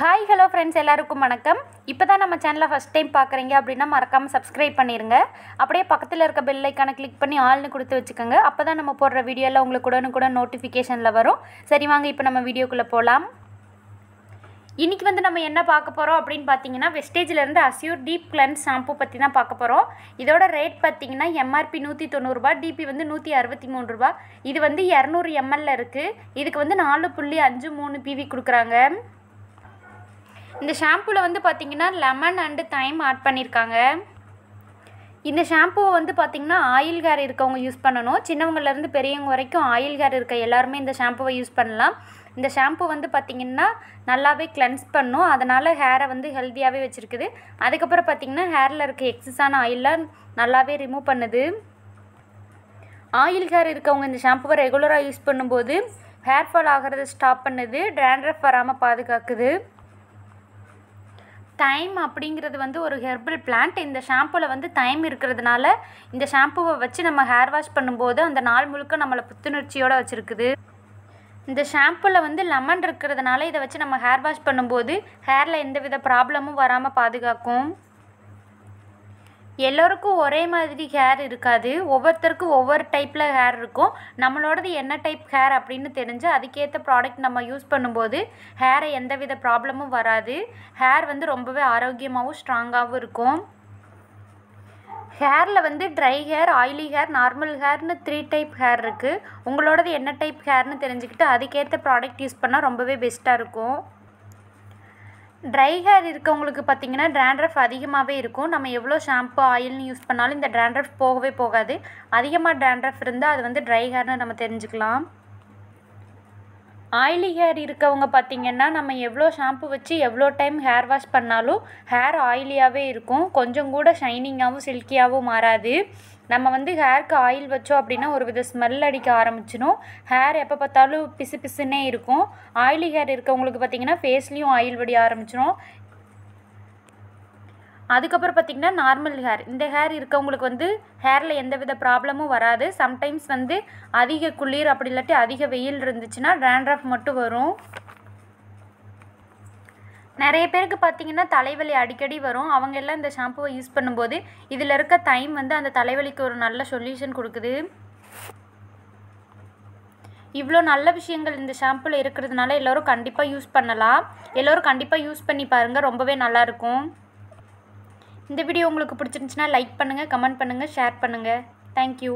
hi hello friends எல்லாருக்கும் வணக்கம் இப்போ தான் நம்ம சேனலை ஃபஸ்ட் டைம் பார்க்குறீங்க அப்படின்னா மறக்காமல் சப்ஸ்கிரைப் பண்ணிடுங்க அப்படியே பக்கத்தில் இருக்க பெல்லைக்கான கிளிக் பண்ணி ஆள்னு கொடுத்து வச்சுக்கோங்க அப்போ தான் நம்ம போடுற வீடியோவில் உங்களுக்கு உடனே கூட நோட்டிஃபிகேஷனில் வரும் சரி வாங்க இப்போ நம்ம வீடியோக்குள்ளே போகலாம் இன்றைக்கி வந்து நம்ம என்ன பார்க்க போகிறோம் அப்படின்னு பார்த்தீங்கன்னா வெஸ்டேஜ்லேருந்து அசியூர் டீப் கிளன்ஸ் ஷாம்பு பற்றி தான் பார்க்க போகிறோம் இதோட ரேட் பார்த்தீங்கன்னா எம்ஆர்பி நூற்றி தொண்ணூறுபா டிபி வந்து நூற்றி அறுபத்தி மூணு ரூபா இது வந்து இரநூறு எம்எல்ல இருக்குது இதுக்கு வந்து நாலு புள்ளி அஞ்சு மூணு பிவி கொடுக்குறாங்க இந்த ஷாம்பூவில் வந்து பார்த்திங்கன்னா லெமன் அண்டு தைம் ஆட் பண்ணியிருக்காங்க இந்த ஷாம்புவை வந்து பார்த்திங்கன்னா ஆயில் ஹேர் இருக்கவங்க யூஸ் பண்ணணும் சின்னவங்கலேருந்து பெரியவங்க வரைக்கும் ஆயில் கேர் இருக்க எல்லாருமே இந்த ஷாம்புவை யூஸ் பண்ணலாம் இந்த ஷாம்பு வந்து பார்த்திங்கன்னா நல்லாவே கிளென்ஸ் பண்ணும் அதனால் ஹேரை வந்து ஹெல்த்தியாகவே வச்சுருக்குது அதுக்கப்புறம் பார்த்திங்கன்னா ஹேரில் இருக்க எக்ஸஸான ஆயிலெலாம் நல்லாவே ரிமூவ் பண்ணுது ஆயில் ஹேர் இருக்கவங்க இந்த ஷாம்புவை ரெகுலராக யூஸ் பண்ணும்போது ஹேர் ஃபால் ஆகிறத ஸ்டாப் பண்ணுது ட்ரான்ட்ரஃப் வராமல் பாதுகாக்குது தைம் அப்படிங்கிறது வந்து ஒரு ஹெர்பல் பிளான்ட் இந்த ஷாம்பூவில் வந்து தைம் இருக்கிறதுனால இந்த ஷாம்புவை வச்சு நம்ம ஹேர் வாஷ் பண்ணும்போது அந்த நாள் முழுக்க நம்மளை புத்துணர்ச்சியோடு வச்சுருக்குது இந்த ஷாம்புவில் வந்து லெமன் இருக்கிறதுனால இதை வச்சு நம்ம ஹேர் வாஷ் பண்ணும்போது ஹேரில் எந்தவித ப்ராப்ளமும் வராமல் பாதுகாக்கும் எல்லோருக்கும் ஒரே மாதிரி ஹேர் இருக்காது ஒவ்வொருத்தருக்கும் ஒவ்வொரு டைப்பில் ஹேர் இருக்கும் நம்மளோடது என்ன டைப் ஹேர் அப்படின்னு தெரிஞ்சு அதுக்கேற்ற ப்ராடக்ட் நம்ம யூஸ் பண்ணும்போது ஹேரை எந்தவித ப்ராப்ளமும் வராது ஹேர் வந்து ரொம்பவே ஆரோக்கியமாகவும் ஸ்ட்ராங்காகவும் இருக்கும் ஹேரில் வந்து dry hair oily hair normal ஹேர்னு த்ரீ டைப் ஹேர் இருக்குது உங்களோடது என்ன டைப் ஹேர்னு தெரிஞ்சுக்கிட்டு அதுக்கேற்ற ப்ராடக்ட் யூஸ் பண்ணால் ரொம்பவே பெஸ்ட்டாக இருக்கும் ட்ரை ஹேர் இருக்கவங்களுக்கு பார்த்தீங்கன்னா ட்ராண்ட்ரஃப் அதிகமாகவே இருக்கும் நம்ம எவ்வளோ ஷாம்பு ஆயில்னு யூஸ் பண்ணாலும் இந்த ட்ராண்ட்ரஃப் போகவே போகாது அதிகமாக ட்ராண்ட்ரஃப் இருந்தால் அது வந்து ட்ரை ஹேர்னு நம்ம தெரிஞ்சுக்கலாம் ஆயிலி ஹேர் இருக்கவங்க பார்த்திங்கன்னா நம்ம எவ்வளோ ஷாம்பு வச்சு எவ்வளோ டைம் ஹேர் வாஷ் பண்ணாலும் ஹேர் ஆயிலியாகவே இருக்கும் கொஞ்சம் கூட ஷைனிங்காகவும் சில்கியாகவும் மாறாது நம்ம வந்து ஹேருக்கு ஆயில் வச்சோம் அப்படின்னா ஒரு வித ஸ்மெல் அடிக்க ஆரம்பிச்சிடும் ஹேர் எப்போ பார்த்தாலும் பிசு பிசுன்னே இருக்கும் ஆயிலி ஹேர் இருக்கவங்களுக்கு பார்த்திங்கன்னா ஃபேஸ்லேயும் ஆயில் வடி ஆரம்பிச்சிடும் அதுக்கப்புறம் பார்த்திங்கன்னா நார்மல் ஹேர் இந்த ஹேர் இருக்கவங்களுக்கு வந்து ஹேரில் எந்தவித ப்ராப்ளமும் வராது சம்டைம்ஸ் வந்து அதிக குளிர் அப்படி இல்லாட்டி அதிக வெயில் இருந்துச்சுன்னா டேண்ட்ரஃப் மட்டும் வரும் நிறைய பேருக்கு பார்த்திங்கன்னா தலைவலி அடிக்கடி வரும் அவங்க எல்லாம் இந்த ஷாம்புவை யூஸ் பண்ணும்போது இதில் இருக்க டைம் வந்து அந்த தலைவலிக்கு ஒரு நல்ல சொல்யூஷன் கொடுக்குது இவ்வளோ நல்ல விஷயங்கள் இந்த ஷாம்புவில் இருக்கிறதுனால எல்லோரும் கண்டிப்பாக யூஸ் பண்ணலாம் எல்லோரும் கண்டிப்பாக யூஸ் பண்ணி பாருங்கள் ரொம்பவே நல்லாயிருக்கும் இந்த வீடியோ உங்களுக்கு பிடிச்சிருந்துச்சுன்னா லைக் பண்ணுங்கள் கமெண்ட் பண்ணுங்கள் ஷேர் பண்ணுங்கள் தேங்க்யூ